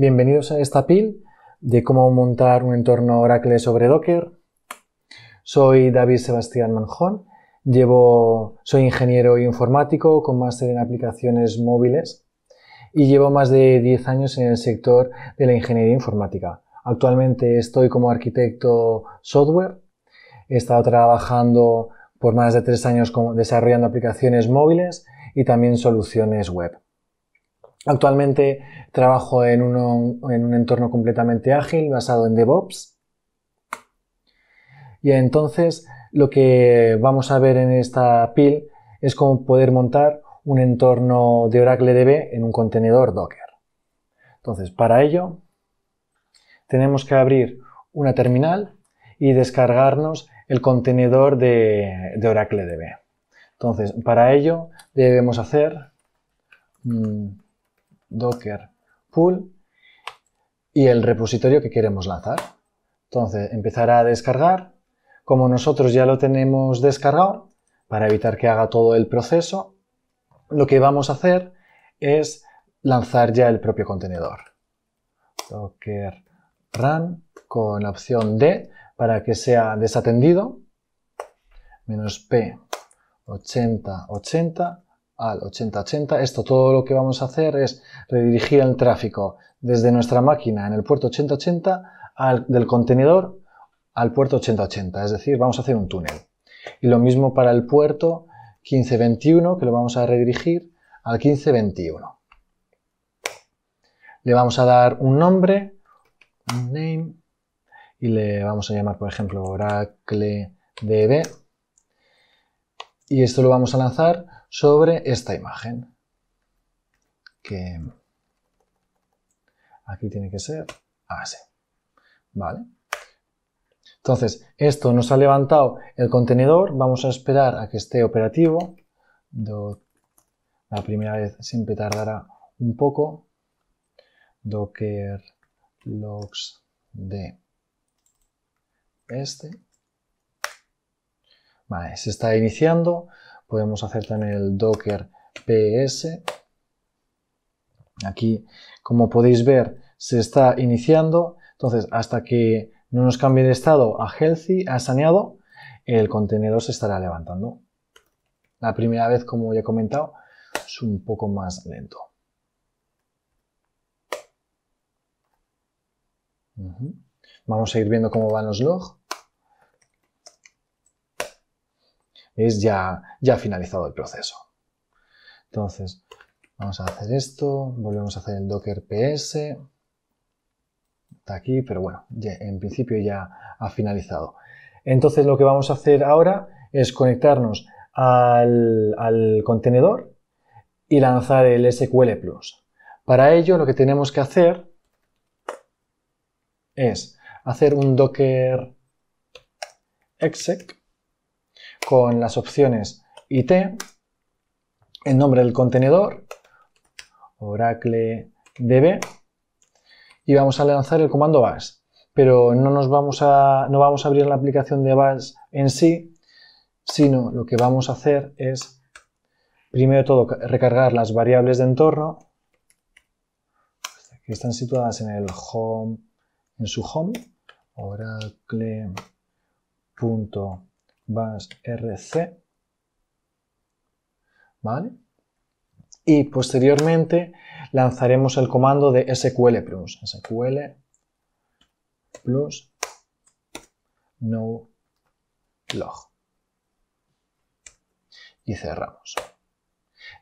Bienvenidos a esta pil de cómo montar un entorno Oracle sobre Docker. Soy David Sebastián Manjón, llevo, soy ingeniero informático con máster en aplicaciones móviles y llevo más de 10 años en el sector de la ingeniería informática. Actualmente estoy como arquitecto software, he estado trabajando por más de 3 años desarrollando aplicaciones móviles y también soluciones web. Actualmente trabajo en, un entorno completamente ágil basado en DevOps. Y entonces lo que vamos a ver en esta PIL es cómo poder montar un entorno de Oracle DB en un contenedor Docker. Entonces, para ello, tenemos que abrir una terminal y descargarnos el contenedor de, Oracle DB. Entonces, para ello debemos hacer mm, docker pull y el repositorio que queremos lanzar. Entonces, empezará a descargar. Como nosotros ya lo tenemos descargado, para evitar que haga todo el proceso, lo que vamos a hacer es lanzar ya el propio contenedor. Docker run con la opción D para que sea desatendido, menos P 8080 al 8080. Esto todo lo que vamos a hacer es redirigir el tráfico desde nuestra máquina en el puerto 8080 del contenedor al puerto 8080, es decir, vamos a hacer un túnel. Y lo mismo para el puerto 1521, que lo vamos a redirigir al 1521. Le vamos a dar un nombre, un name, y le vamos a llamar, por ejemplo, Oracle DB. Y esto lo vamos a lanzar sobre esta imagen. Que aquí tiene que ser así. ¿Vale? Entonces, esto nos ha levantado el contenedor. Vamos a esperar a que esté operativo. La primera vez siempre tardará un poco. Docker logs de este. Vale, se está iniciando. Podemos hacer también el docker ps. Aquí, como podéis ver, se está iniciando. Entonces, hasta que no nos cambie de estado a healthy, a saneado, el contenedor se estará levantando. La primera vez, como ya he comentado, es un poco más lento. Vamos a ir viendo cómo van los logs. Es Ya, ya ha finalizado el proceso. Entonces, vamos a hacer esto, volvemos a hacer el docker ps, está aquí, pero bueno, en principio ya ha finalizado. Entonces lo que vamos a hacer ahora es conectarnos al, al contenedor y lanzar el SQL Plus. Para ello lo que tenemos que hacer es hacer un docker exec con las opciones IT, el nombre del contenedor, Oracle DB, y vamos a lanzar el comando bash. Pero no, nos vamos a, no vamos a abrir la aplicación de bash en sí, sino lo que vamos a hacer es, primero de todo, recargar las variables de entorno, que están situadas en el home, en su home, punto rc, ¿vale? Y posteriormente lanzaremos el comando de sql plus, sql plus no log. Y cerramos.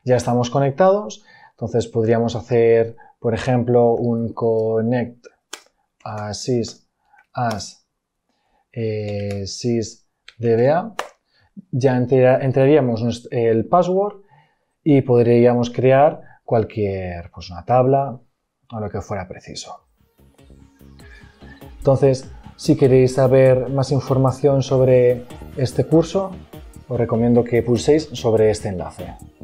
Ya estamos conectados, entonces podríamos hacer, por ejemplo, un connect a sys as eh, sys DBA, ya entraríamos el password y podríamos crear cualquier, pues, una tabla o lo que fuera preciso. Entonces, si queréis saber más información sobre este curso, os recomiendo que pulséis sobre este enlace.